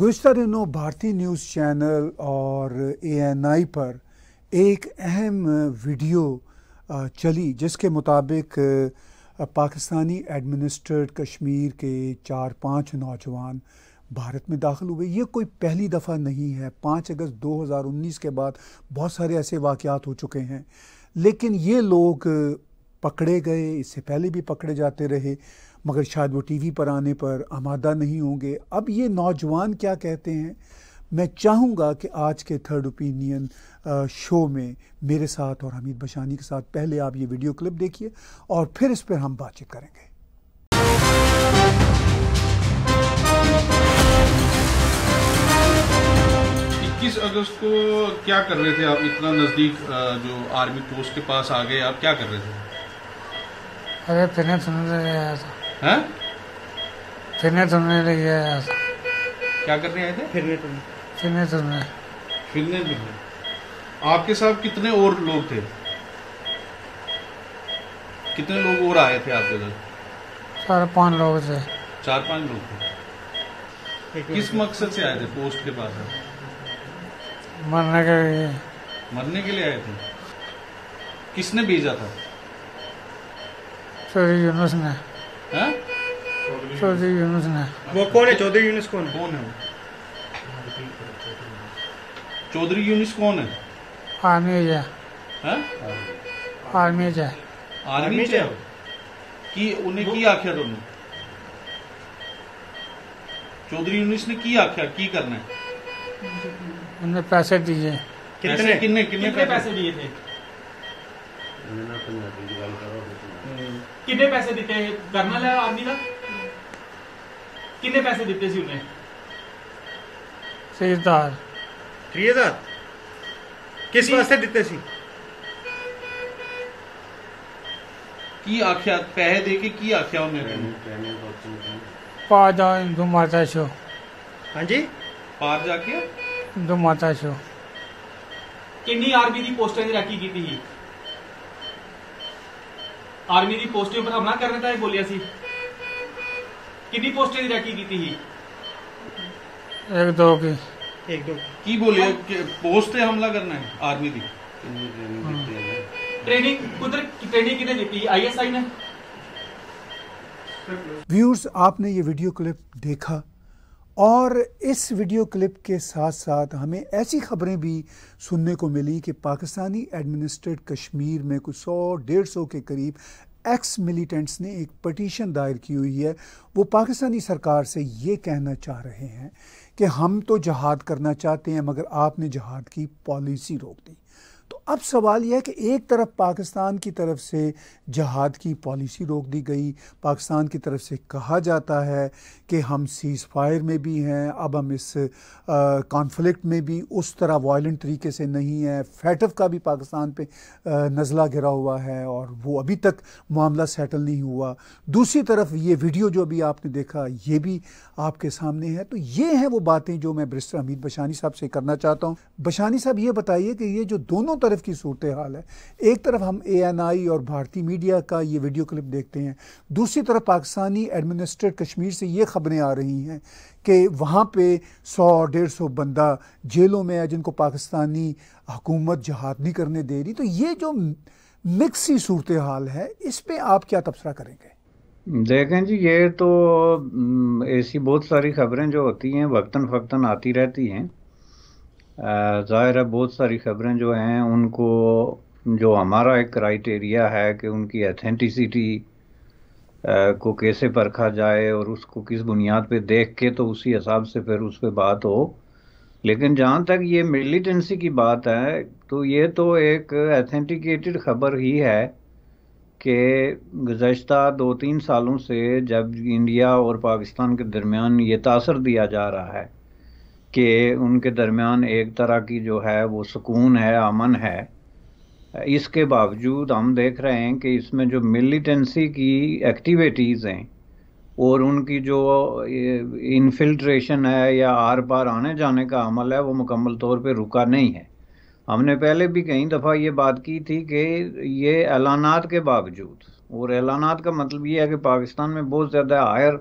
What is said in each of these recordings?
गुज्त दिनों भारतीय news channel और ए पर एक अहम वीडियो चली जिसके मुताबिक पाकिस्तानी एडमिनिस्ट्रेट कश्मीर के चार पाँच नौजवान भारत में दाखिल हुए ये कोई पहली दफ़ा नहीं है पाँच अगस्त 2019 के बाद बहुत सारे ऐसे वाक़ात हो चुके हैं लेकिन ये लोग पकड़े गए इससे पहले भी पकड़े जाते रहे मगर शायद वो टीवी पर आने पर आमादा नहीं होंगे अब ये नौजवान क्या कहते हैं मैं चाहूँगा कि आज के थर्ड ओपिनियन शो में मेरे साथ और हमीद बशानी के साथ पहले आप ये वीडियो क्लिप देखिए और फिर इस पर हम बातचीत करेंगे इक्कीस अगस्त को क्या कर रहे थे आप इतना नज़दीक जो आर्मी पोस्ट के पास आ गए आप क्या कर रहे थे अरे फिरने फिरने आया था हैं हाँ? फिरने तुमने ले गया क्या करने आए थे फिरने तुमने फिरने तुमने फिरने तुमने आपके साथ कितने और लोग थे कितने लोग और आए थे आपके साथ चार पांच लोग थे चार पांच लोग थे किस मकसद से आए थे पोस्ट के पास मरने के लिए मरने के लिए आए थे किसने भेजा था सर यूनुस ने हाँ? चौधरी यूनुस ने वो कौन है चौधरी यूनुस कौन है कौन है चौधरी यूनुस कौन है आर्मी है हाँ? आर्मी है आर्मी है कि उन्हें की आख्या दोनों चौधरी यूनुस ने की आख्या की करना है उन्हें पैसे दीजिए कितने कितने कितने पैसे दिए थे किन्ने पैसे दिते करनल है आर्मी का किन्ने पैसे दिते सी उन्हें सेजदार त्रियदार किस वास्ते दिते सी की आख्या पैसे दे की आख्या मेरे पैने पार जा हिंदू माता शो हाँ जी पार जाके हिंदू माता शो किन्नी आर्मी की पोस्टर रखी की थी ਆਰਮੀ ਦੀ ਪੋਸਟ ਉੱਪਰ ਹਮਲਾ ਕਰਨ ਦਾ ਇਹ ਬੋਲਿਆ ਸੀ ਕਿੰਨੀ ਪੋਸਟੇ ਦੀ ਰੈਕੀ ਕੀਤੀ ਸੀ एक दो की एक दो ਕੀ ਬੋਲਿਆ ਕਿ ਪੋਸਟ ਤੇ ਹਮਲਾ ਕਰਨਾ ਹੈ ਆਰਮੀ ਦੀ ट्रेनिंग उधर ट्रेनिंग किने दी थी आईएसआई ने व्यूअर्स आपने ये वीडियो क्लिप देखा और इस वीडियो क्लिप के साथ साथ हमें ऐसी खबरें भी सुनने को मिली कि पाकिस्तानी एडमिनिस्ट्रेट कश्मीर में कुछ सौ डेढ़ सौ के करीब एक्स मिलिटेंट्स ने एक पटिशन दायर की हुई है वो पाकिस्तानी सरकार से ये कहना चाह रहे हैं कि हम तो जहाद करना चाहते हैं मगर आपने जहाद की पॉलिसी रोक दी तो अब सवाल यह है कि एक तरफ पाकिस्तान की तरफ से जहाद की पॉलिसी रोक दी गई पाकिस्तान की तरफ से कहा जाता है कि हम सीज़ फायर में भी हैं अब हम इस कॉन्फ्लिक्ट में भी उस तरह वायलेंट तरीके से नहीं है फैटफ का भी पाकिस्तान पे आ, नज़ला गिरा हुआ है और वो अभी तक मामला सेटल नहीं हुआ दूसरी तरफ ये वीडियो जो अभी आपने देखा ये भी आपके सामने है तो ये हैं वो बातें जो मैं ब्रिस्टर हमीद बशानी साहब से करना चाहता हूँ बशानी साहब ये बताइए कि ये जो दोनों तरफ मुख्तलिफ की सूरत हाल है एक तरफ हम ए एन आई और भारतीय मीडिया का ये वीडियो क्लिप देखते हैं दूसरी तरफ पाकिस्तानी एडमिनिस्ट्रेट कश्मीर से ये खबरें आ रही हैं कि वहाँ पे सौ डेढ़ सौ बंदा जेलों में है जिनको पाकिस्तानी हुकूमत जहाद नहीं करने दे रही तो ये जो ही सूरत हाल है इस पर आप क्या तबसरा करेंगे देखें जी ये तो ऐसी बहुत सारी खबरें जो होती हैं वक्ता फ़क्ता आती रहती हैं ज़ाहिर है बहुत सारी खबरें जो हैं उनको जो हमारा एक क्राइटेरिया है कि उनकी अथेंटिसिटी को कैसे परखा जाए और उसको किस बुनियाद पे देख के तो उसी हिसाब से फिर उस पर बात हो लेकिन जहाँ तक ये मिलिटेंसी की बात है तो ये तो एक अथेंटिकेटेड खबर ही है कि गुज्त दो तीन सालों से जब इंडिया और पाकिस्तान के दरमियान ये तासर दिया जा रहा है कि उनके दरमियान एक तरह की जो है वो सुकून है अमन है इसके बावजूद हम देख रहे हैं कि इसमें जो मिलिटेंसी की एक्टिविटीज़ हैं और उनकी जो इनफिल्ट्रेशन है या आर पार आने जाने का अमल है वो मुकम्मल तौर पे रुका नहीं है हमने पहले भी कई दफ़ा ये बात की थी कि ये ऐलानात के बावजूद और एलानात का मतलब ये है कि पाकिस्तान में बहुत ज़्यादा हायर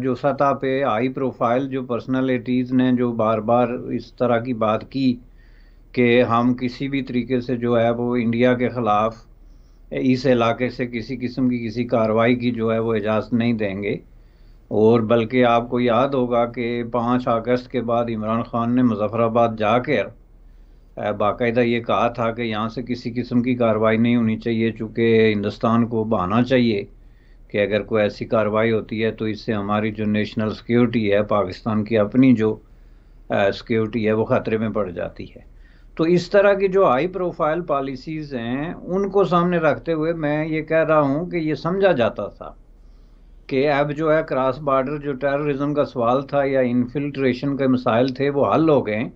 जो सतह पे हाई प्रोफाइल जो पर्सनालिटीज़ ने जो बार बार इस तरह की बात की कि हम किसी भी तरीके से जो है वो इंडिया के ख़िलाफ़ इस इलाके से किसी किस्म की किसी कार्रवाई की जो है वो इजाज़त नहीं देंगे और बल्कि आपको याद होगा कि पाँच अगस्त के बाद इमरान खान ने मुजफ़राबाद जाकर बाकायदा ये कहा था कि यहाँ से किसी किस्म की कार्रवाई नहीं होनी चाहिए चूँकि हिंदुस्तान को बहाना चाहिए कि अगर कोई ऐसी कार्रवाई होती है तो इससे हमारी जो नेशनल सिक्योरिटी है पाकिस्तान की अपनी जो सिक्योरिटी है वो ख़तरे में पड़ जाती है तो इस तरह की जो हाई प्रोफाइल पॉलिसीज़ हैं उनको सामने रखते हुए मैं ये कह रहा हूँ कि ये समझा जाता था कि अब जो है क्रॉस बॉर्डर जो टेररिज्म का सवाल था या इन्फिल्ट्रेशन के मसाइल थे वो हल हो गए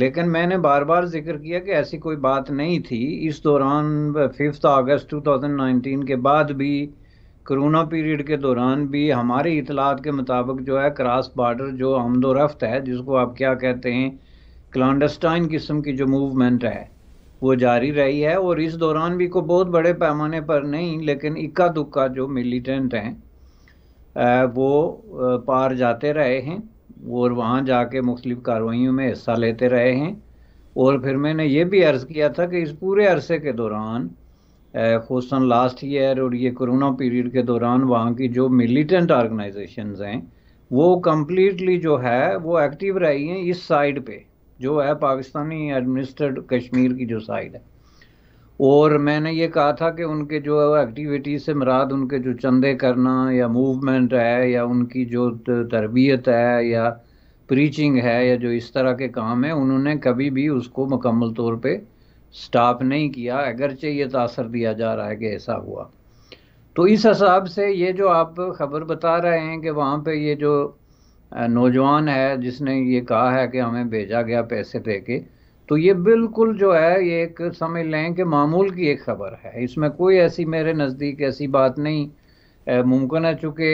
लेकिन मैंने बार बार जिक्र किया कि ऐसी कोई बात नहीं थी इस दौरान फिफ्थ अगस्त 2019 के बाद भी कोरोना पीरियड के दौरान भी हमारे इतलात के मुताबिक जो है क्रॉस बार्डर जो हमदो रफ्त है जिसको आप क्या कहते हैं क्लांडस्टाइन किस्म की जो मूवमेंट है वो जारी रही है और इस दौरान भी को बहुत बड़े पैमाने पर नहीं लेकिन इक्का दुक्का जो मिलिटेंट हैं वो पार जाते रहे हैं और वहाँ जाके मुख्तलिफ कार्रवाइयों में हिस्सा लेते रहे हैं और फिर मैंने ये भी अर्ज़ किया था कि इस पूरे अरसे के दौरान खूसन लास्ट ईयर और ये कोरोना पीरियड के दौरान वहाँ की जो मिलिटेंट ऑर्गेनाइजेशंस हैं वो कम्प्लीटली जो है वो एक्टिव रही हैं इस साइड पे जो है पाकिस्तानी एडमिनिस्ट्रेड कश्मीर की जो साइड है और मैंने ये कहा था कि उनके जो एक्टिविटीज़ से मराद उनके जो चंदे करना या मूवमेंट है या उनकी जो तरबियत है या प्रीचिंग है या जो इस तरह के काम है उन्होंने कभी भी उसको मुकम्मल तौर पर स्टाफ नहीं किया अगरचे ये तासर तो दिया जा रहा है कि ऐसा हुआ तो इस हिसाब से ये जो आप खबर बता रहे हैं कि वहाँ पे ये जो नौजवान है जिसने ये कहा है कि हमें भेजा गया पैसे दे के तो ये बिल्कुल जो है ये एक समझ लें कि मामूल की एक खबर है इसमें कोई ऐसी मेरे नज़दीक ऐसी बात नहीं मुमकिन है चूँकि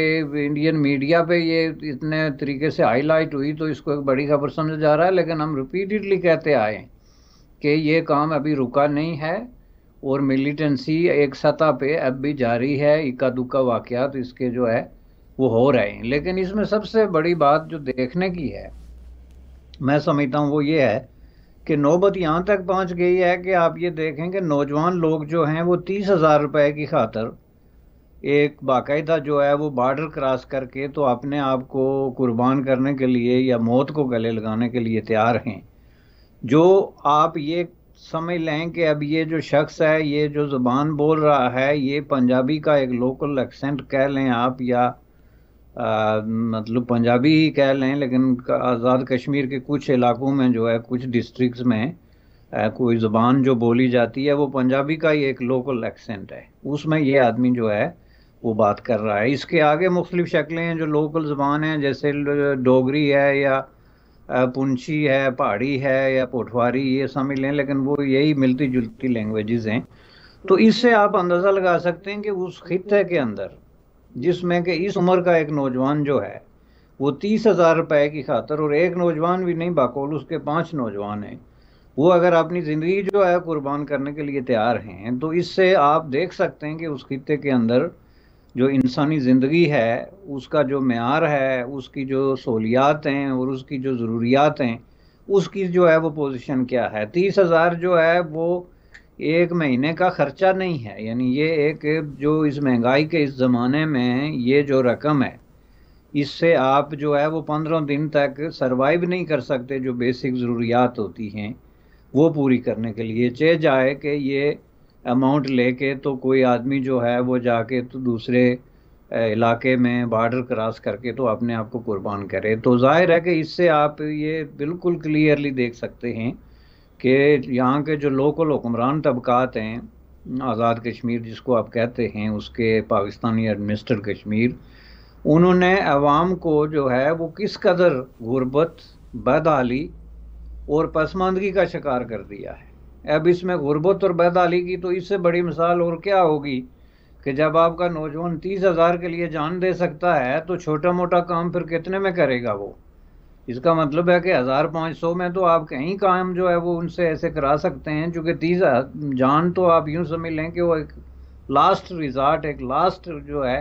इंडियन मीडिया पे ये इतने तरीके से हाईलाइट हुई तो इसको एक बड़ी खबर समझा जा रहा है लेकिन हम रिपीटेडली कहते आए हैं कि ये काम अभी रुका नहीं है और मिलिटेंसी एक सतह पे अब भी जारी है इक्का दुक्का तो इसके जो है वो हो रहे हैं लेकिन इसमें सबसे बड़ी बात जो देखने की है मैं समझता हूँ वो ये है कि नौबत यहाँ तक पहुँच गई है कि आप ये देखें कि नौजवान लोग जो हैं वो तीस हज़ार रुपये की खातर एक बाकायदा जो है वो बॉर्डर क्रॉस करके तो अपने आप को कुर्बान करने के लिए या मौत को गले लगाने के लिए तैयार हैं जो आप ये समझ लें कि अब ये जो शख्स है ये जो ज़ुबान बोल रहा है ये पंजाबी का एक लोकल एक्सेंट कह लें आप या आ, मतलब पंजाबी ही कह लें लेकिन आज़ाद कश्मीर के कुछ इलाकों में जो है कुछ डिस्ट्रिक्ट्स में आ, कोई ज़ुबान जो बोली जाती है वो पंजाबी का ही एक लोकल एक्सेंट है उसमें ये आदमी जो है वो बात कर रहा है इसके आगे मुख्तलिफ़ शक्लें हैं जो लोकल ज़ुबान हैं जैसे डोगरी है या पुंछी है पहाड़ी है या पोठवारी ये शामिल हैं लेकिन वो यही मिलती जुलती लैंग्वेजेस हैं तो हम्म। इससे आप अंदाज़ा लगा सकते हैं कि उस खत्े के अंदर जिसमें कि इस उम्र का एक नौजवान जो है वो तीस हज़ार रुपये की खातर और एक नौजवान भी नहीं बाकौल उसके पाँच नौजवान हैं वो अगर अपनी ज़िंदगी जो है कुर्बान करने के लिए तैयार हैं तो इससे आप देख सकते हैं कि उस खत्े के अंदर जो इंसानी ज़िंदगी है उसका जो मैार है उसकी जो सहूलियात हैं और उसकी जो ज़रूरियात हैं उसकी जो है वो पोजीशन क्या है तीस हज़ार जो है वो एक महीने का ख़र्चा नहीं है यानी ये एक जो इस महंगाई के इस ज़माने में ये जो रकम है इससे आप जो है वो पंद्रह दिन तक सरवाइव नहीं कर सकते जो बेसिक ज़रूरियात होती हैं वो पूरी करने के लिए चे जाए कि ये अमाउंट लेके तो कोई आदमी जो है वो जाके तो दूसरे इलाके में बॉर्डर क्रॉस करके तो अपने आप को कुर्बान करे तो जाहिर है कि इससे आप ये बिल्कुल क्लियरली देख सकते हैं कि यहाँ के जो लोकल हुक्मरान तबकात हैं आज़ाद कश्मीर जिसको आप कहते हैं उसके पाकिस्तानी एडमिनिस्टर कश्मीर उन्होंने अवाम को जो है वो किस कदर गुर्बत बदहाली और पसमानदगी का शिकार कर दिया है अब इसमें गुर्बत और बैदाली की तो इससे बड़ी मिसाल और क्या होगी कि जब आपका नौजवान तीस हज़ार के लिए जान दे सकता है तो छोटा मोटा काम फिर कितने में करेगा वो इसका मतलब है कि हज़ार पाँच सौ में तो आप कहीं काम जो है वो उनसे ऐसे करा सकते हैं चूँकि तीस जान तो आप यूँ समझ लें कि वो एक लास्ट रिज़ार्ट एक लास्ट जो है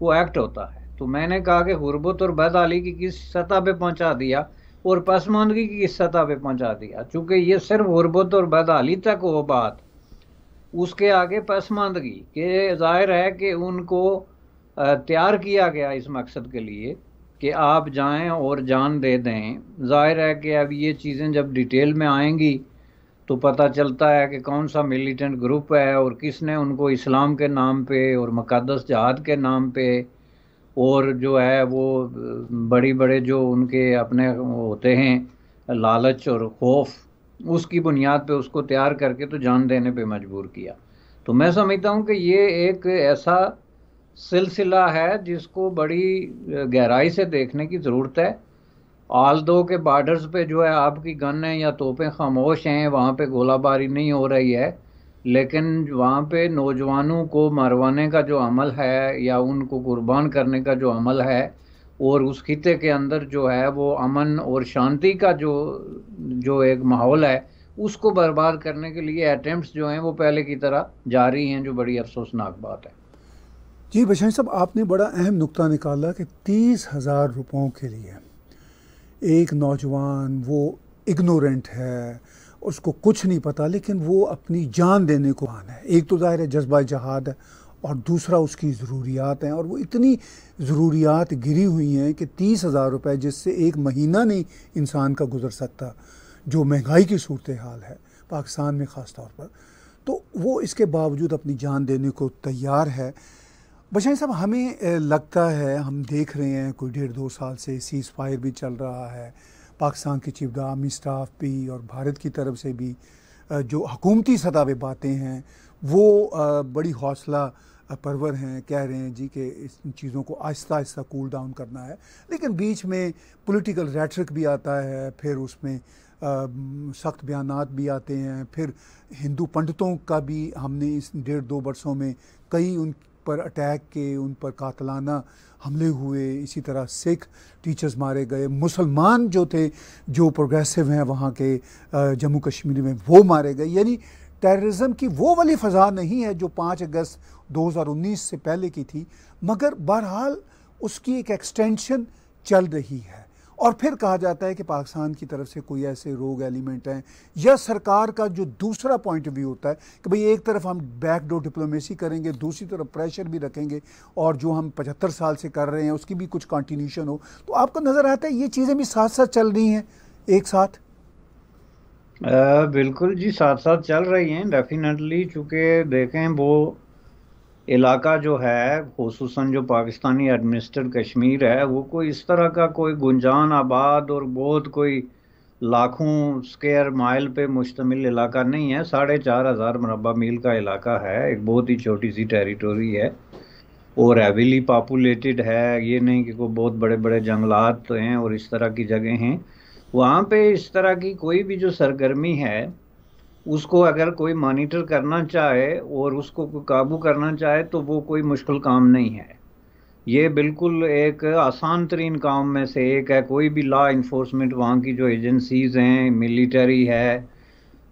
वो एक्ट होता है तो मैंने कहा कि गुरबत और बैदाली की किस सतह पर पहुँचा दिया और पसमानगी की सतह पे पहुंचा दिया चूँकि ये सिर्फ गुरबत और बदहाली तक हो बात उसके आगे पसमानदगी के जाहिर है कि उनको तैयार किया गया इस मकसद के लिए कि आप जाएं और जान दे दें जाहिर है कि अब ये चीज़ें जब डिटेल में आएंगी तो पता चलता है कि कौन सा मिलिटेंट ग्रुप है और किसने उनको इस्लाम के नाम पे और मुकदस जहाद के नाम पे और जो है वो बड़ी बड़े जो उनके अपने होते हैं लालच और खौफ उसकी बुनियाद पे उसको तैयार करके तो जान देने पे मजबूर किया तो मैं समझता हूँ कि ये एक ऐसा सिलसिला है जिसको बड़ी गहराई से देखने की ज़रूरत है आल दो के बॉर्डर्स पे जो है आपकी गन है या तोपें खामोश हैं वहाँ पे गोलाबारी नहीं हो रही है लेकिन वहाँ पे नौजवानों को मरवाने का जो अमल है या उनको कुर्बान करने का जो अमल है और उस खिते के अंदर जो है वो अमन और शांति का जो जो एक माहौल है उसको बर्बाद करने के लिए अटैम्प्ट जो हैं वो पहले की तरह जारी हैं जो बड़ी अफसोसनाक बात है जी बशाई साहब आपने बड़ा अहम नुकता निकाला कि तीस हज़ार रुपयों के लिए एक नौजवान वो इग्नोरेंट है उसको कुछ नहीं पता लेकिन वो अपनी जान देने को आना है एक तो ज़ाहिर है जज्बा जहाद है और दूसरा उसकी ज़रूरियात हैं और वो इतनी ज़रूरियात गिरी हुई हैं कि तीस हज़ार रुपये जिससे एक महीना नहीं इंसान का गुजर सकता जो महंगाई की सूरत हाल है पाकिस्तान में ख़ास तौर पर तो वो इसके बावजूद अपनी जान देने को तैयार है बशाई साहब हमें लगता है हम देख रहे हैं कोई डेढ़ दो साल से सीज़ फायर भी चल रहा है पाकिस्तान के चीफ आर्मी स्टाफ भी और भारत की तरफ से भी जो हकूमती सतह पर बातें हैं वो बड़ी हौसला परवर हैं कह रहे हैं जी कि इस चीज़ों को आहिस्ता आहिस्ता कूल डाउन करना है लेकिन बीच में पॉलिटिकल रेटरिक भी आता है फिर उसमें सख्त बयान भी आते हैं फिर हिंदू पंडितों का भी हमने इस डेढ़ दो वर्षों में कई उन पर अटैक के उन पर कातलाना हमले हुए इसी तरह सिख टीचर्स मारे गए मुसलमान जो थे जो प्रोग्रेसिव हैं वहाँ के जम्मू कश्मीर में वो मारे गए यानी टेररिज्म की वो वाली फ़जा नहीं है जो पाँच अगस्त 2019 से पहले की थी मगर बहरहाल उसकी एक एक्सटेंशन चल रही है और फिर कहा जाता है कि पाकिस्तान की तरफ से कोई ऐसे रोग एलिमेंट हैं या सरकार का जो दूसरा पॉइंट ऑफ व्यू होता है कि भाई एक तरफ हम बैकडोर डिप्लोमेसी करेंगे दूसरी तरफ प्रेशर भी रखेंगे और जो हम पचहत्तर साल से कर रहे हैं उसकी भी कुछ कॉन्टीन्यूशन हो तो आपको नज़र आता है ये चीज़ें भी साथ साथ चल रही हैं एक साथ आ, बिल्कुल जी साथ साथ चल रही हैं डेफिनेटली चूँकि देखें वो इलाका जो है खसूस जो पाकिस्तानी एडमिनिस्टर कश्मीर है वो कोई इस तरह का कोई गुंजान आबाद और बहुत कोई लाखों स्केयर माइल पे मुश्तमिल इलाका नहीं है साढ़े चार हज़ार मरबा मील का इलाका है एक बहुत ही छोटी सी टेरिटोरी है और हैविली पापुलेटेड है ये नहीं कि कोई बहुत बड़े बड़े जंगलात तो हैं और इस तरह की जगह हैं वहाँ पे इस तरह की कोई भी जो सरगर्मी है उसको अगर कोई मॉनिटर करना चाहे और उसको काबू करना चाहे तो वो कोई मुश्किल काम नहीं है ये बिल्कुल एक आसान तरीन काम में से एक है कोई भी लॉ इन्फोर्समेंट वहाँ की जो एजेंसीज़ हैं मिलिट्री है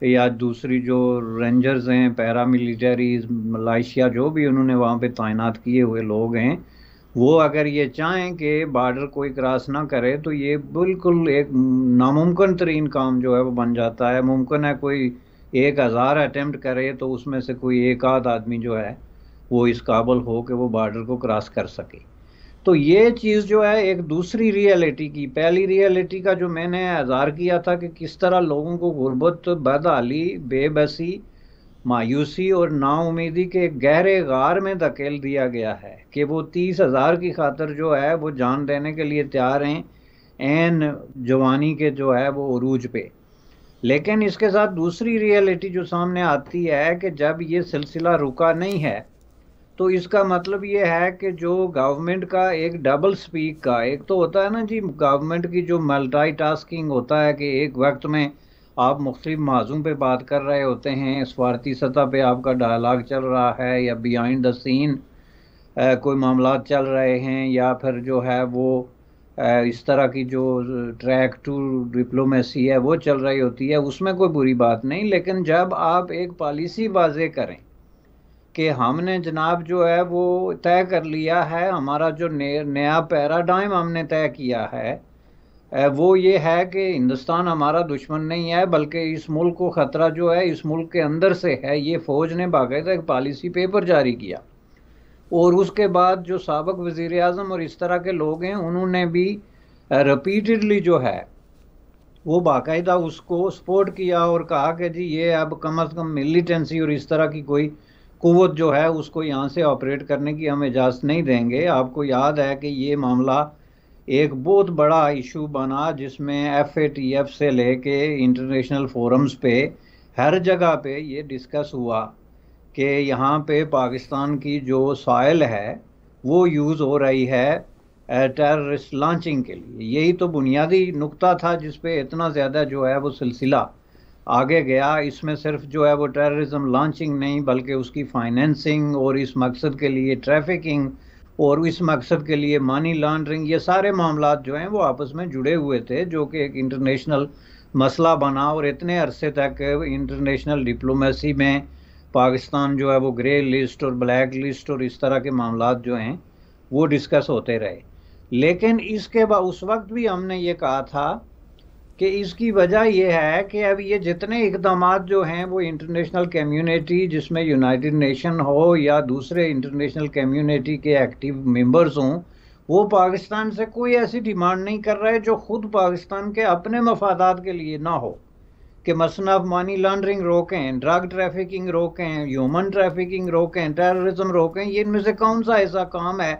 या दूसरी जो रेंजर्स हैं पैरा मलाइशिया जो भी उन्होंने वहाँ पे तैनात किए हुए लोग हैं वो अगर ये चाहें कि बॉर्डर कोई क्रॉस ना करे तो ये बिल्कुल एक नामुमकिन तरीन काम जो है वो बन जाता है मुमकिन है कोई एक हज़ार अटैम्प्ट करे तो उसमें से कोई एक आध आदमी जो है वो इस काबल हो कि वो बॉर्डर को क्रॉस कर सके तो ये चीज़ जो है एक दूसरी रियलिटी की पहली रियलिटी का जो मैंने आज़ार किया था कि किस तरह लोगों को गुर्बत बदहाली बेबसी मायूसी और नाउमीदी के गहरे गार में धकेल दिया गया है कि वो तीस हज़ार की खातर जो है वो जान देने के लिए तैयार हैं एन जवानी के जो है वो अरूज पे लेकिन इसके साथ दूसरी रियलिटी जो सामने आती है कि जब ये सिलसिला रुका नहीं है तो इसका मतलब ये है कि जो गवर्नमेंट का एक डबल स्पीक का एक तो होता है ना जी गवर्नमेंट की जो मल्टाई टास्किंग होता है कि एक वक्त में आप मुख्तलिफ मौजों पे बात कर रहे होते हैं स्वार्थी सतह पे आपका डायलाग चल रहा है या बियाइंड द सीन कोई मामला चल रहे हैं या फिर जो है वो इस तरह की जो ट्रैक टू डिप्लोमेसी है वो चल रही होती है उसमें कोई बुरी बात नहीं लेकिन जब आप एक पॉलिसी वाजे करें कि हमने जनाब जो है वो तय कर लिया है हमारा जो नया पैराडाइम हमने तय किया है वो ये है कि हिंदुस्तान हमारा दुश्मन नहीं है बल्कि इस मुल्क को ख़तरा जो है इस मुल्क के अंदर से है ये फ़ौज ने बाकायदा एक पॉलिसी पेपर जारी किया और उसके बाद जो सबक वज़ी अजम और इस तरह के लोग हैं उन्होंने भी रिपीटडली जो है वो बाकायदा उसको सपोर्ट किया और कहा कि जी ये अब कम अज़ कम मिलिटेंसी और इस तरह की कोई कुत जो है उसको यहाँ से ऑपरेट करने की हम इजाज़त नहीं देंगे आपको याद है कि ये मामला एक बहुत बड़ा इशू बना जिसमें एफ ए टी एफ से लेके इंटरनेशनल फोरम्स पे हर जगह पे ये डिस्कस हुआ कि यहाँ पे पाकिस्तान की जो साइल है वो यूज़ हो रही है टेररिस्ट लॉन्चिंग के लिए यही तो बुनियादी नुक्ता था जिस पे इतना ज़्यादा जो है वो सिलसिला आगे गया इसमें सिर्फ जो है वो टेररिज्म लॉन्चिंग नहीं बल्कि उसकी फाइनेंसिंग और इस मकसद के लिए ट्रैफिकिंग और इस मकसद के लिए मनी लॉन्ड्रिंग ये सारे मामला जो हैं वो आपस में जुड़े हुए थे जो कि एक इंटरनेशनल मसला बना और इतने अरसे तक इंटरनेशनल डिप्लोमेसी में पाकिस्तान जो है वो ग्रे लिस्ट और ब्लैक लिस्ट और इस तरह के मामला जो हैं वो डिस्कस होते रहे लेकिन इसके बाद उस वक्त भी हमने ये कहा था कि इसकी वजह यह है कि अब ये जितने इकदाम जो हैं वो इंटरनेशनल कम्युनिटी जिसमें यूनाइटेड नेशन हो या दूसरे इंटरनेशनल कम्युनिटी के एक्टिव मेंबर्स हों वो पाकिस्तान से कोई ऐसी डिमांड नहीं कर रहे जो खुद पाकिस्तान के अपने मफादात के लिए ना हो कि मसन ऑफ मनी लॉन्ड्रिंग रोकें ड्रग ट्रैफिकिंग रोकें ह्यूमन ट्रैफिकिंग रोकें टेररिज्म रोकें ये इनमें से कौन सा ऐसा काम है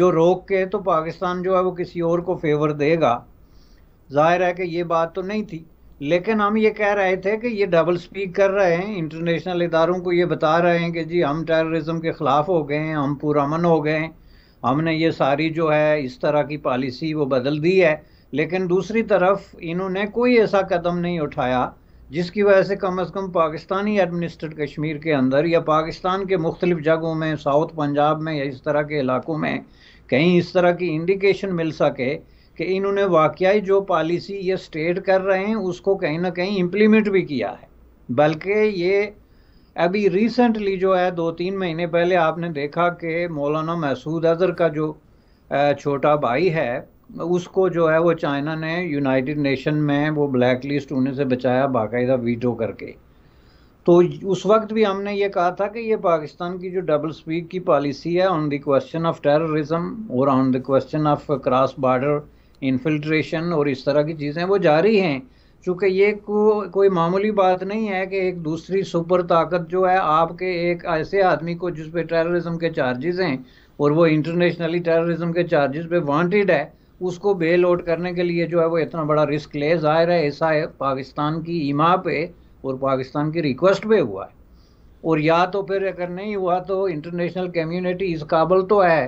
जो रोक के तो पाकिस्तान जो है वो किसी और को फेवर देगा जाहिर है कि ये बात तो नहीं थी लेकिन हम ये कह रहे थे कि ये डबल स्पीक कर रहे हैं इंटरनेशनल इदारों को ये बता रहे हैं कि जी हम टेररिज्म के ख़िलाफ़ हो गए हैं हम पुरमन हो गए हैं हमने ये सारी जो है इस तरह की पॉलिसी वो बदल दी है लेकिन दूसरी तरफ इन्होंने कोई ऐसा कदम नहीं उठाया जिसकी वजह से कम अज़ कम पाकिस्तानी एडमिनिस्ट्रेट कश्मीर के अंदर या पाकिस्तान के मुख्तलिफ जगहों में साउथ पंजाब में या इस तरह के इलाकों में कहीं इस तरह की इंडिकेशन मिल सके कि इन्होंने वाकई जो पॉलिसी ये स्टेट कर रहे हैं उसको कहीं ना कहीं इम्प्लीमेंट भी किया है बल्कि ये अभी रिसेंटली जो है दो तीन महीने पहले आपने देखा कि मौलाना महसूद अजहर का जो छोटा भाई है उसको जो है वो चाइना ने यूनाइटेड नेशन में वो ब्लैक लिस्ट होने से बचाया बाकायदा वीटो करके तो उस वक्त भी हमने ये कहा था कि ये पाकिस्तान की जो डबल स्पीक की पॉलिसी है on the question of terrorism और on the question of cross border infiltration और इस तरह की चीज़ें वो जारी हैं चूँकि ये को, कोई मामूली बात नहीं है कि एक दूसरी सुपर ताकत जो है आपके एक ऐसे आदमी को जिसपे टेररिज्म के चार्जेस हैं और वो इंटरनेशनली टेररिज्म के चार्जेस पे वांटेड है उसको बेल आउट करने के लिए जो है वो इतना बड़ा रिस्क ले जाहिर है ऐसा है पाकिस्तान की ईमा पे और पाकिस्तान की रिक्वेस्ट पे हुआ है और या तो फिर अगर नहीं हुआ तो इंटरनेशनल कम्युनिटी इस काबल तो है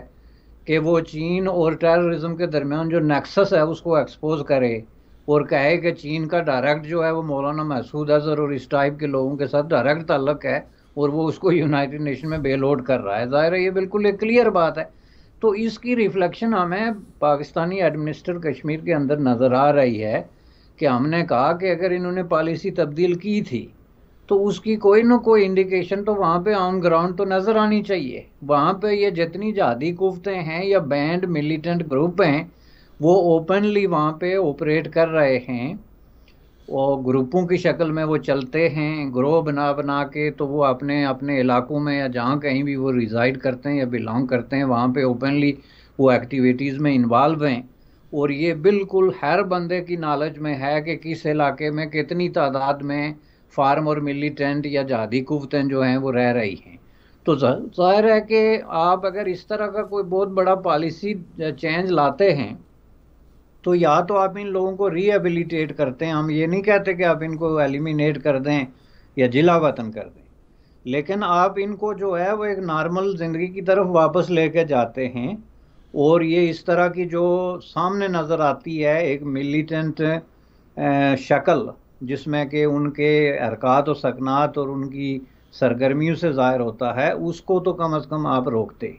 कि वो चीन और टेररिज्म के दरमियान जो नेक्सस है उसको एक्सपोज करे और कहे कि चीन का डायरेक्ट जो है वो मौलाना महसूद अजहर और इस टाइप के लोगों के साथ डायरेक्ट ताल्लक है और वो उसको यूनाइटेड नेशन में बेल आउट कर रहा है ज़ाहिर है ये बिल्कुल एक क्लियर बात है तो इसकी रिफ्लेक्शन हमें पाकिस्तानी एडमिनिस्टर कश्मीर के अंदर नज़र आ रही है कि हमने कहा कि अगर इन्होंने पॉलिसी तब्दील की थी तो उसकी कोई ना कोई इंडिकेशन तो वहाँ पे ऑन ग्राउंड तो नज़र आनी चाहिए वहाँ पे ये जितनी जहादी कुफ्तें हैं या बैंड मिलिटेंट ग्रुप हैं वो ओपनली वहाँ पे ऑपरेट कर रहे हैं वो ग्रुपों की शक्ल में वो चलते हैं ग्रोह बना बना के तो वो अपने अपने इलाकों में या जहाँ कहीं भी वो रिजाइड करते हैं या बिलोंग करते हैं वहाँ पे ओपनली वो एक्टिविटीज़ में इन्वाल्व हैं और ये बिल्कुल हर बंदे की नॉलेज में है कि किस इलाके में कितनी तादाद में फार्म और मिलीटेंट या जहादी कुवतें जो हैं वो रह रही हैं तो जाहिर है कि आप अगर इस तरह का कोई बहुत बड़ा पॉलिसी चेंज लाते हैं तो या तो आप इन लोगों को रीएबिलिटेट करते हैं हम ये नहीं कहते कि आप इनको एलिमिनेट कर दें या जिला वतन कर दें लेकिन आप इनको जो है वो एक नॉर्मल ज़िंदगी की तरफ वापस लेके जाते हैं और ये इस तरह की जो सामने नज़र आती है एक मिलिटेंट शक्ल जिसमें कि उनके हरकत और सकनात और उनकी सरगर्मियों से ज़ाहिर होता है उसको तो कम अज़ कम आप रोकते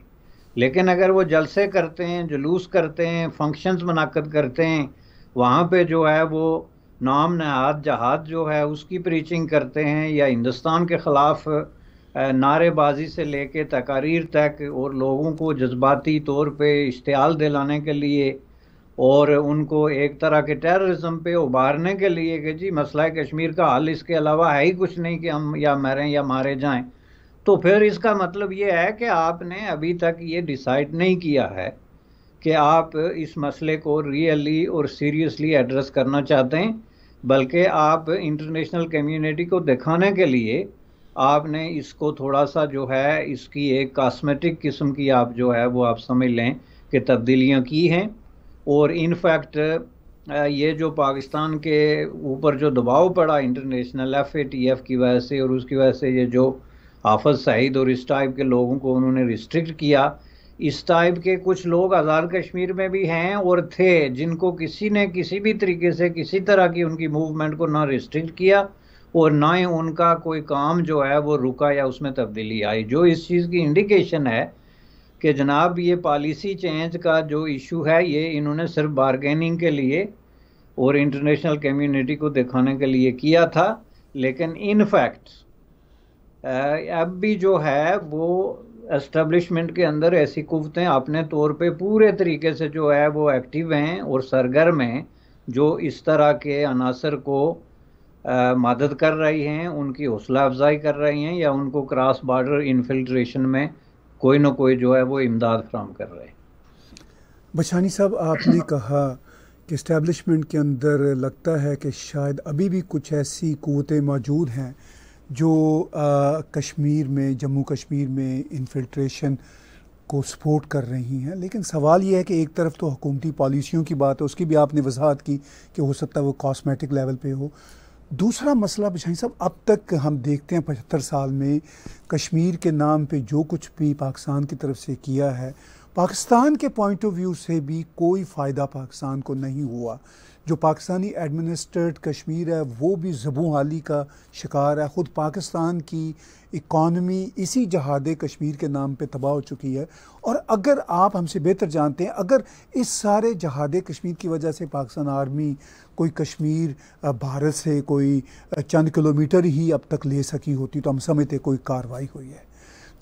लेकिन अगर वो जलसे करते हैं जुलूस करते हैं फंक्शंस मनाकद करते हैं वहाँ पे जो है वो नाम नहाद जहाद जो है उसकी प्रीचिंग करते हैं या हिंदुस्तान के ख़िलाफ़ नारेबाजी से लेके तकारीर तक और लोगों को जज्बाती तौर पे इश्तियाल दिलाने के लिए और उनको एक तरह के टेररिज्म पे उभारने के लिए कि जी मसला कश्मीर का हल इसके अलावा है ही कुछ नहीं कि हम या मरें या मारे जाएं तो फिर इसका मतलब ये है कि आपने अभी तक ये डिसाइड नहीं किया है कि आप इस मसले को रियली और सीरियसली एड्रेस करना चाहते हैं बल्कि आप इंटरनेशनल कम्युनिटी को दिखाने के लिए आपने इसको थोड़ा सा जो है इसकी एक कॉस्मेटिक किस्म की आप जो है वो आप समझ लें कि तब्दीलियाँ की हैं और इनफैक्ट ये जो पाकिस्तान के ऊपर जो दबाव पड़ा international F A T F की वजह से और उसकी वजह से ये जो हाफज सईद और इस टाइप के लोगों को उन्होंने रिस्ट्रिक्ट किया इस टाइप के कुछ लोग आज़ाद कश्मीर में भी हैं और थे जिनको किसी ने किसी भी तरीके से किसी तरह की उनकी मूवमेंट को ना रिस्ट्रिक्ट किया और ना ही उनका कोई काम जो है वो रुका या उसमें तब्दीली आई जो इस चीज़ की इंडिकेशन है कि जनाब ये पॉलिसी चेंज का जो इशू है ये इन्होंने सिर्फ बारगेनिंग के लिए और इंटरनेशनल कम्युनिटी को दिखाने के लिए किया था लेकिन इन फैक्ट अब भी जो है वो एस्टेब्लिशमेंट के अंदर ऐसी कुवतें अपने तौर पे पूरे तरीके से जो है वो एक्टिव हैं और सरगर्म हैं जो इस तरह के अनासर को आ, मदद कर रही हैं उनकी हौसला अफजाई कर रही हैं या उनको क्रॉस बॉर्डर इन्फिल्ट्रेशन में कोई ना कोई जो है वो इमदाद फ्राहम कर रहे हैं बछानी साहब आपने कहा कि इस्टेब्लिशमेंट के अंदर लगता है कि शायद अभी भी कुछ ऐसी कुतें मौजूद हैं जो कश्मीर में जम्मू कश्मीर में इन्फिल्ट्रेशन को सपोर्ट कर रही हैं लेकिन सवाल यह है कि एक तरफ तो हुकूमती पॉलिसियों की बात है उसकी भी आपने वजाहत की कि हो सकता है वो कॉस्मेटिक लेवल पे हो दूसरा मसला भाई साहब अब तक हम देखते हैं पचहत्तर साल में कश्मीर के नाम पे जो कुछ भी पाकिस्तान की तरफ से किया है पाकिस्तान के पॉइंट ऑफ व्यू से भी कोई फ़ायदा पाकिस्तान को नहीं हुआ जो पाकिस्तानी एडमिनिस्ट्रेट कश्मीर है वो भी जबू हाली का शिकार है ख़ुद पाकिस्तान की इकॉनमी इसी जहाद कश्मीर के नाम पे तबाह हो चुकी है और अगर आप हमसे बेहतर जानते हैं अगर इस सारे जहाद कश्मीर की वजह से पाकिस्तान आर्मी कोई कश्मीर भारत से कोई चंद किलोमीटर ही अब तक ले सकी होती तो हम समझते कोई कार्रवाई हुई है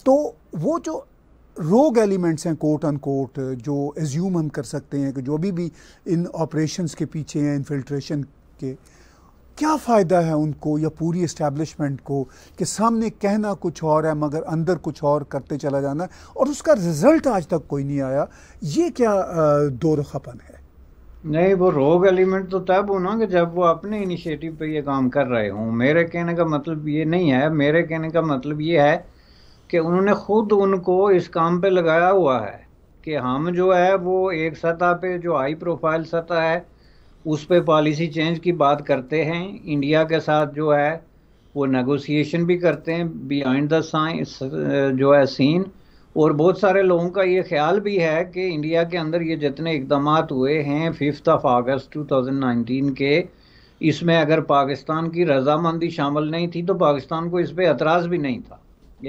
तो वो जो रोग एलिमेंट्स हैं कोट अन कोट जो एज्यूम हम कर सकते हैं कि जो अभी भी इन ऑपरेशंस के पीछे हैं इन्फिल्ट्रेशन के क्या फ़ायदा है उनको या पूरी इस्टेब्लिशमेंट को कि सामने कहना कुछ और है मगर अंदर कुछ और करते चला जाना और उसका रिजल्ट आज तक कोई नहीं आया ये क्या दो रखापन है नहीं वो रोग एलिमेंट तो तब हो ना कि जब वो अपने इनिशिएटिव पे ये काम कर रहे हों मेरे कहने का मतलब ये नहीं है मेरे कहने का मतलब ये है कि उन्होंने खुद उनको इस काम पे लगाया हुआ है कि हम जो है वो एक सतह पे जो हाई प्रोफाइल सतह है उस पर पॉलिसी चेंज की बात करते हैं इंडिया के साथ जो है वो नेगोशिएशन भी करते हैं बियॉन्ड द साइंस जो है सीन और बहुत सारे लोगों का ये ख्याल भी है कि इंडिया के अंदर ये जितने इकदाम हुए हैं फिफ्थ ऑफ अगस्त 2019 के इसमें अगर पाकिस्तान की रजामंदी शामिल नहीं थी तो पाकिस्तान को इस पर एतराज़ भी नहीं था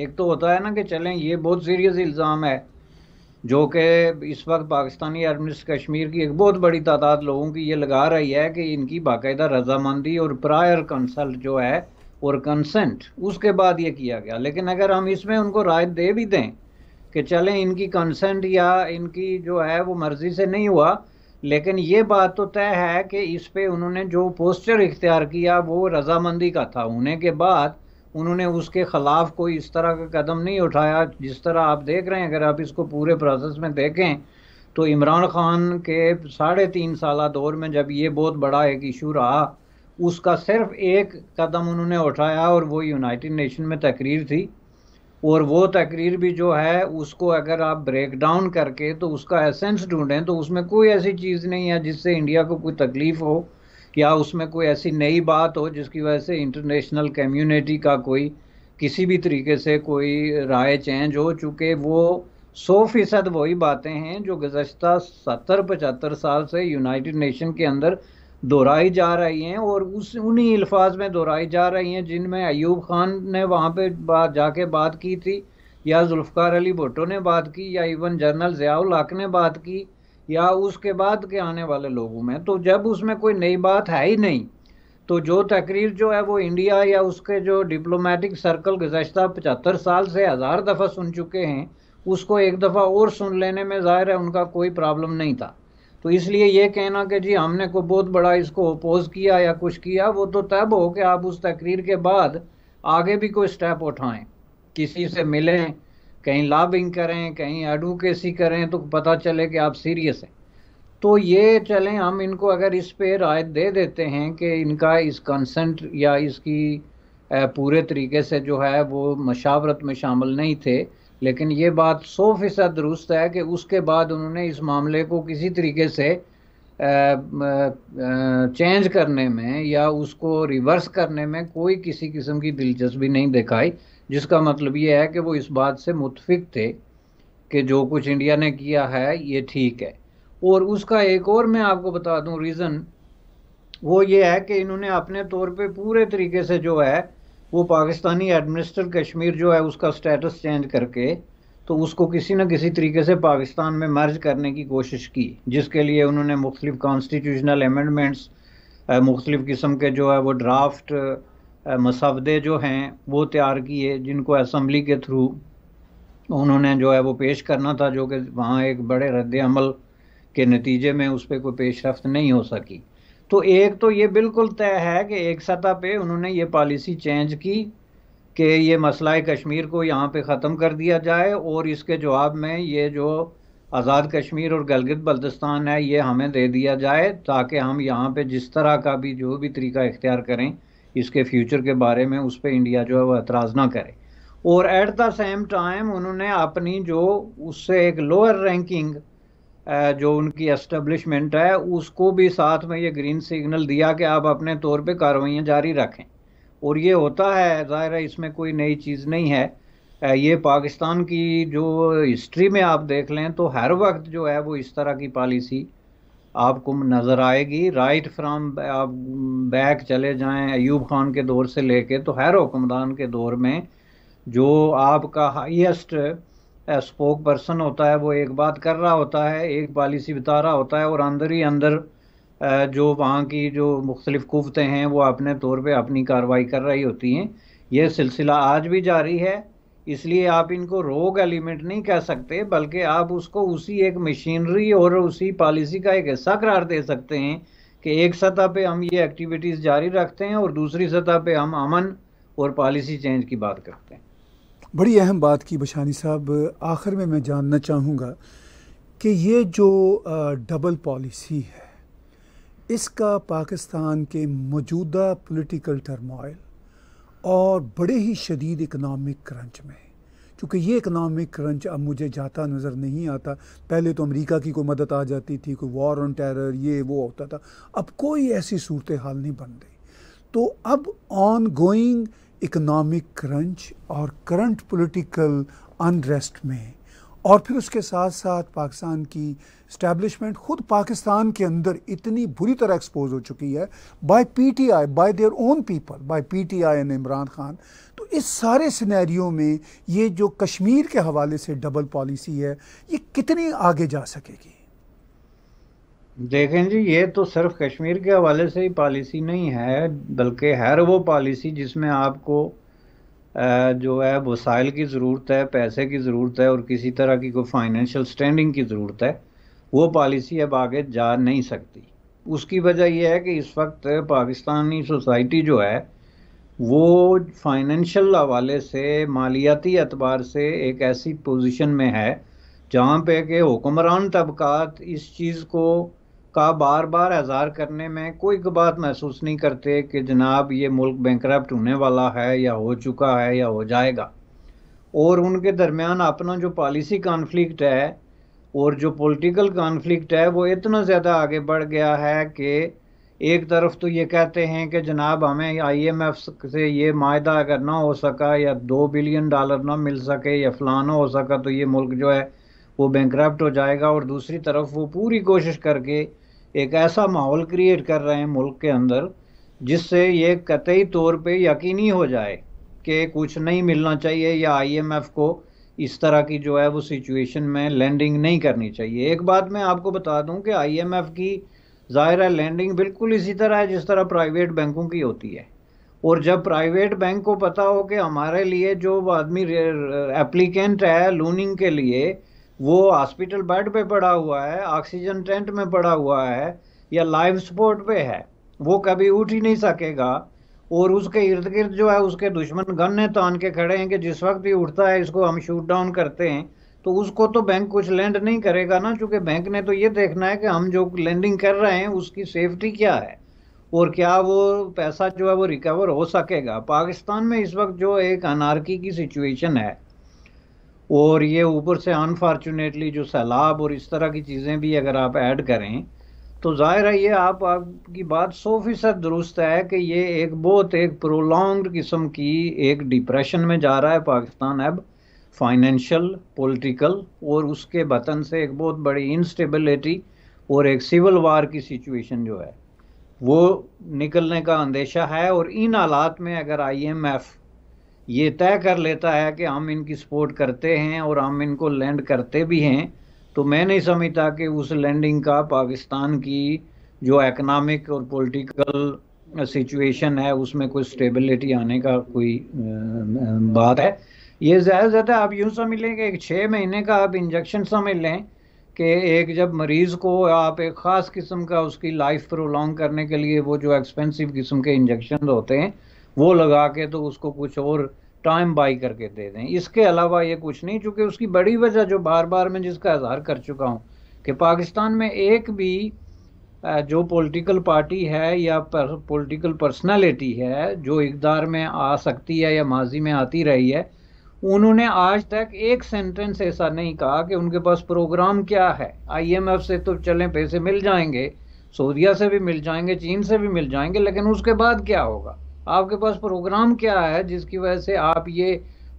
एक तो होता है ना कि चलें ये बहुत सीरियस इल्ज़ाम है जो कि इस वक्त पाकिस्तानी आर्मी कश्मीर की एक बहुत बड़ी तादाद लोगों की ये लगा रही है कि इनकी बाकायदा रजामंदी और प्रायर कंसल्ट जो है और कंसेंट उसके बाद ये किया गया लेकिन अगर हम इसमें उनको राय दे भी दें कि चलें इनकी कंसेंट या इनकी जो है वो मर्ज़ी से नहीं हुआ लेकिन ये बात तो तय है कि इस पर उन्होंने जो पोस्चर इख्तियार किया वो रजामंदी का था होने के बाद उन्होंने उसके खिलाफ कोई इस तरह का कदम नहीं उठाया जिस तरह आप देख रहे हैं अगर आप इसको पूरे प्रोसेस में देखें तो इमरान खान के साढ़े तीन साल दौर में जब ये बहुत बड़ा एक इशू रहा उसका सिर्फ एक कदम उन्होंने उठाया और वो यूनाइटेड नेशन में तकरीर थी और वो तकरीर भी जो है उसको अगर आप ब्रेक डाउन करके तो उसका एसेंस ढूंढें तो उसमें कोई ऐसी चीज़ नहीं है जिससे इंडिया को कोई तकलीफ़ हो क्या उसमें कोई ऐसी नई बात हो जिसकी वजह से इंटरनेशनल कम्युनिटी का कोई किसी भी तरीके से कोई राय चेंज हो चूँकि वो सौ फीसद वही बातें हैं जो गुजशत सत्तर पचहत्तर साल से यूनाइटेड नेशन के अंदर दोहराई जा रही हैं और उस उन्हीं अल्फाज में दोहराई जा रही हैं जिनमें अयूब खान ने वहाँ पर बात जाके बात की थी या जुल्फ़ार अली भुट्टो ने बात की या इवन जनरल ज़ियाउल हक ने बात की या उसके बाद के आने वाले लोगों में तो जब उसमें कोई नई बात है ही नहीं तो जो तकरीर जो है वो इंडिया या उसके जो डिप्लोमेटिक सर्कल गुजशत पचहत्तर साल से हज़ार दफ़ा सुन चुके हैं उसको एक दफ़ा और सुन लेने में ज़ाहिर है उनका कोई प्रॉब्लम नहीं था तो इसलिए ये कहना कि जी हमने को बहुत बड़ा इसको अपोज़ किया या कुछ किया वो तो तब हो कि आप उस तकरीर के बाद आगे भी कोई स्टेप उठाएं किसी से मिलें कहीं लाबिंग करें कहीं एडवोकेसी करें तो पता चले कि आप सीरियस हैं तो ये चलें हम इनको अगर इस पे राय दे देते हैं कि इनका इस कंसेंट या इसकी पूरे तरीके से जो है वो मशावरत में शामिल नहीं थे लेकिन ये बात सौ फीसद दुरुस्त है कि उसके बाद उन्होंने इस मामले को किसी तरीके से चेंज करने में या उसको रिवर्स करने में कोई किसी किस्म की दिलचस्पी नहीं दिखाई जिसका मतलब ये है कि वो इस बात से मुतफिक थे कि जो कुछ इंडिया ने किया है ये ठीक है और उसका एक और मैं आपको बता दूं रीज़न वो ये है कि इन्होंने अपने तौर पे पूरे तरीके से जो है वो पाकिस्तानी एडमिनिस्टर कश्मीर जो है उसका स्टेटस चेंज करके तो उसको किसी न किसी तरीके से पाकिस्तान में मर्ज करने की कोशिश की जिसके लिए उन्होंने मुख्तलिफ कॉन्स्टिट्यूशनल अमेंडमेंट्स मुख्तलिफ किस्म के जो है वो ड्राफ्ट मसवदे जो हैं वो तैयार किए जिनको असम्बली के थ्रू उन्होंने जो है वो पेश करना था जो कि वहाँ एक बड़े रद्द अमल के नतीजे में उस पर कोई पेश रफ्त नहीं हो सकी तो एक तो ये बिल्कुल तय है कि एक सतह पे उन्होंने ये पॉलिसी चेंज की कि ये मसला कश्मीर को यहाँ पे ख़त्म कर दिया जाए और इसके जवाब में ये जो आज़ाद कश्मीर और गलगित बल्तिस्तान है ये हमें दे दिया जाए ताकि हम यहाँ पे जिस तरह का भी जो भी तरीका इख्तियार करें इसके फ्यूचर के बारे में उस पर इंडिया जो है वह एतराज़ ना करे और एट द सेम टाइम उन्होंने अपनी जो उससे एक लोअर रैंकिंग जो उनकी एस्टेब्लिशमेंट है उसको भी साथ में ये ग्रीन सिग्नल दिया कि आप अपने तौर पे कार्रवाइयाँ जारी रखें और ये होता है ज़ाहिर है इसमें कोई नई चीज़ नहीं है ये पाकिस्तान की जो हिस्ट्री में आप देख लें तो हर वक्त जो है वो इस तरह की पॉलिसी आपको नज़र आएगी राइट फ्राम आप बैक चले जाएं अयूब खान के दौर से लेके तो हर हुक्मरान के दौर में जो आपका हाईएस्ट स्पोक पर्सन होता है वो एक बात कर रहा होता है एक पॉलिसी बता रहा होता है और अंदर ही अंदर जो वहाँ की जो मुख्तलिफ़ कुतें हैं वो अपने तौर पर अपनी कार्रवाई कर रही होती हैं ये सिलसिला आज भी जारी है इसलिए आप इनको रोग एलिमेंट नहीं कह सकते बल्कि आप उसको उसी एक मशीनरी और उसी पॉलिसी का एक हिस्सा करार दे सकते हैं कि एक सतह पे हम ये एक्टिविटीज़ जारी रखते हैं और दूसरी सतह पे हम अमन और पॉलिसी चेंज की बात करते हैं बड़ी अहम बात की बशानी साहब आखिर में मैं जानना चाहूँगा कि ये जो डबल पॉलिसी है इसका पाकिस्तान के मौजूदा पॉलिटिकल टर्मोइल और बड़े ही शदीद इकनॉमिक क्रंच में चूँकि ये इकनॉमिक क्रंच अब मुझे जाता नज़र नहीं आता पहले तो अमेरिका की कोई मदद आ जाती थी कोई वॉर ऑन टेरर ये वो होता था अब कोई ऐसी सूरत हाल नहीं बन रही तो अब ऑन गोइंग इकनॉमिक क्रंच और करंट पोलिटिकल अनरेस्ट में और फिर उसके साथ साथ पाकिस्तान की स्टैब्लिशमेंट खुद पाकिस्तान के अंदर इतनी बुरी तरह एक्सपोज हो चुकी है by PTI by their own people by PTI and Imran Khan तो इस सारे सिनेरियो में ये जो कश्मीर के हवाले से डबल पॉलिसी है ये कितनी आगे जा सकेगी देखें जी ये तो सिर्फ कश्मीर के हवाले से ही पॉलिसी नहीं है बल्कि हर वो पॉलिसी जिसमें आपको जो है वसाइल की ज़रूरत है पैसे की ज़रूरत है और किसी तरह की कोई फाइनेंशियल स्टैंडिंग की ज़रूरत है वो पॉलिसी अब आगे जा नहीं सकती उसकी वजह यह है कि इस वक्त पाकिस्तानी सोसाइटी जो है वो फाइनेंशियल हवाले से मालियाती अतबार से एक ऐसी पोजीशन में है जहाँ पे कि हुक्मरान तबकात इस चीज़ को का बार बार आज़ार करने में कोई बात महसूस नहीं करते कि जनाब ये मुल्क बैंक होने वाला है या हो चुका है या हो जाएगा और उनके दरमियान अपना जो पॉलिसी कॉन्फ्लिक्ट है और जो पॉलिटिकल कॉन्फ्लिक्ट है वो इतना ज़्यादा आगे बढ़ गया है कि एक तरफ तो ये कहते हैं कि जनाब हमें आईएमएफ से ये माह अगर ना हो सका या दो बिलियन डॉलर ना मिल सके या फलाना हो सका तो ये मुल्क जो है वो बैंक हो जाएगा और दूसरी तरफ वो पूरी कोशिश करके एक ऐसा माहौल क्रिएट कर रहे हैं मुल्क के अंदर जिससे ये कतई तौर पे यकीनी हो जाए कि कुछ नहीं मिलना चाहिए या आईएमएफ को इस तरह की जो है वो सिचुएशन में लैंडिंग नहीं करनी चाहिए एक बात मैं आपको बता दूं कि आईएमएफ की ज़ाहिर है लैंडिंग बिल्कुल इसी तरह है जिस तरह प्राइवेट बैंकों की होती है और जब प्राइवेट बैंक को पता हो कि हमारे लिए जो आदमी एप्लीकेंट है लोनिंग के लिए वो हॉस्पिटल बेड पे पड़ा हुआ है ऑक्सीजन टेंट में पड़ा हुआ है या लाइव सपोर्ट पे है वो कभी उठ ही नहीं सकेगा और उसके इर्द गिर्द जो है उसके दुश्मन गन्ने तान के खड़े हैं कि जिस वक्त भी उठता है इसको हम शूट डाउन करते हैं तो उसको तो बैंक कुछ लैंड नहीं करेगा ना चूँकि बैंक ने तो ये देखना है कि हम जो लैंडिंग कर रहे हैं उसकी सेफ्टी क्या है और क्या वो पैसा जो है वो रिकवर हो सकेगा पाकिस्तान में इस वक्त जो एक अनारकी की सिचुएशन है और ये ऊपर से अनफॉर्चुनेटली जो सैलाब और इस तरह की चीज़ें भी अगर आप ऐड करें तो ज़ाहिर है ये आप आपकी बात सौ फीसद दुरुस्त है कि ये एक बहुत एक प्रोलॉन्ग किस्म की एक डिप्रेशन में जा रहा है पाकिस्तान अब फाइनेंशियल पॉलिटिकल और उसके बतन से एक बहुत बड़ी इंस्टेबिलिटी और एक सिविल वार की सिचुएशन जो है वो निकलने का अंदेशा है और इन हालात में अगर आईएमएफ ये तय कर लेता है कि हम इनकी सपोर्ट करते हैं और हम इनको लैंड करते भी हैं तो मैं नहीं समझता कि उस लैंडिंग का पाकिस्तान की जो इकोनॉमिक और पॉलिटिकल सिचुएशन है उसमें कोई स्टेबिलिटी आने का कोई बात है ये ज़्यादा ज़्यादा आप यूँ समझ लें कि एक छः महीने का आप इंजेक्शन समझ लें कि एक जब मरीज़ को आप एक ख़ास किस्म का उसकी लाइफ प्रोलॉन्ग करने के लिए वो जो एक्सपेंसिव किस्म के इंजेक्शन होते हैं वो लगा के तो उसको कुछ और टाइम बाई करके दे दें इसके अलावा ये कुछ नहीं चूँकि उसकी बड़ी वजह जो बार बार मैं जिसका इजहार कर चुका हूँ कि पाकिस्तान में एक भी जो पॉलिटिकल पार्टी है या पर, पॉलिटिकल पर्सनालिटी है जो इकदार में आ सकती है या माजी में आती रही है उन्होंने आज तक एक सेंटेंस ऐसा नहीं कहा कि उनके पास प्रोग्राम क्या है आईएमएफ से तो चलें पैसे मिल जाएंगे सऊदिया से भी मिल जाएंगे चीन से भी मिल जाएंगे लेकिन उसके बाद क्या होगा आपके पास प्रोग्राम क्या है जिसकी वजह से आप ये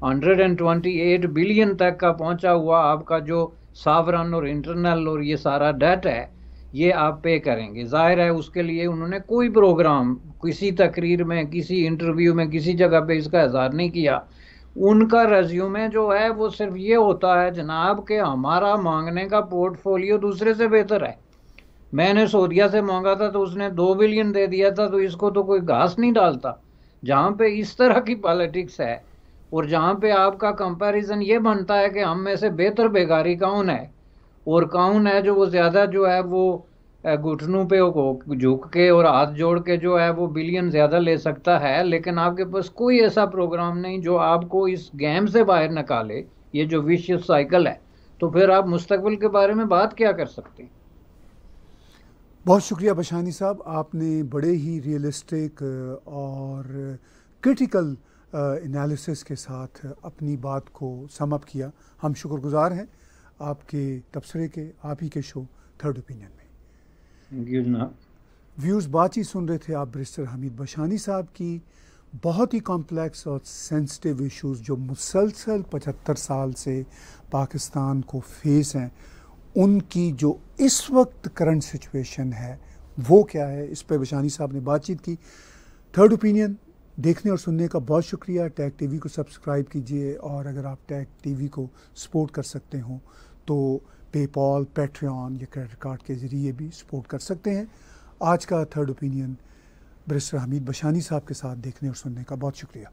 128 बिलियन तक का पहुंचा हुआ आपका जो सावरन और इंटरनल और ये सारा डेट है ये आप पे करेंगे जाहिर है उसके लिए उन्होंने कोई प्रोग्राम किसी तकरीर में किसी इंटरव्यू में किसी जगह पे इसका इजहार नहीं किया उनका रेज्यूमे जो है वो सिर्फ ये होता है जनाब के हमारा मांगने का पोर्टफोलियो दूसरे से बेहतर है मैंने सोदिया से मांगा था तो उसने दो बिलियन दे दिया था तो इसको तो कोई घास नहीं डालता जहाँ पे इस तरह की पॉलिटिक्स है और जहाँ पे आपका कंपैरिजन ये बनता है कि हम में से बेहतर बेगारी कौन है और कौन है जो वो ज़्यादा जो है वो घुटनों पे झुक के और हाथ जोड़ के जो है वो बिलियन ज़्यादा ले सकता है लेकिन आपके पास कोई ऐसा प्रोग्राम नहीं जो आपको इस गेम से बाहर निकाले ये जो विश्व साइकिल है तो फिर आप मुस्तबिल के बारे में बात क्या कर सकते हैं बहुत शुक्रिया बशानी साहब आपने बड़े ही रियलिस्टिक और क्रिटिकल एनालिसिस के साथ अपनी बात को समअप किया हम शुक्रगुजार हैं आपके तबसरे के आप ही के शो थर्ड ओपिनियन में व्यूज़ बातचीत सुन रहे थे आप ब्रिस्टर हमीद बशानी साहब की बहुत ही कॉम्प्लेक्स और सेंसिटिव इश्यूज जो मुसलसल पचहत्तर साल से पाकिस्तान को फेस हैं उनकी जो इस वक्त करंट सिचुएशन है वो क्या है इस पर बशानी साहब ने बातचीत की थर्ड ओपिनियन देखने और सुनने का बहुत शुक्रिया टैग टीवी को सब्सक्राइब कीजिए और अगर आप टैग टीवी को सपोर्ट कर सकते हो तो पेपॉल पेट्रियन या क्रेडिट कार्ड के ज़रिए भी सपोर्ट कर सकते हैं आज का third opinion barrister Hamid Bashani साहब के साथ देखने और सुनने का बहुत शुक्रिया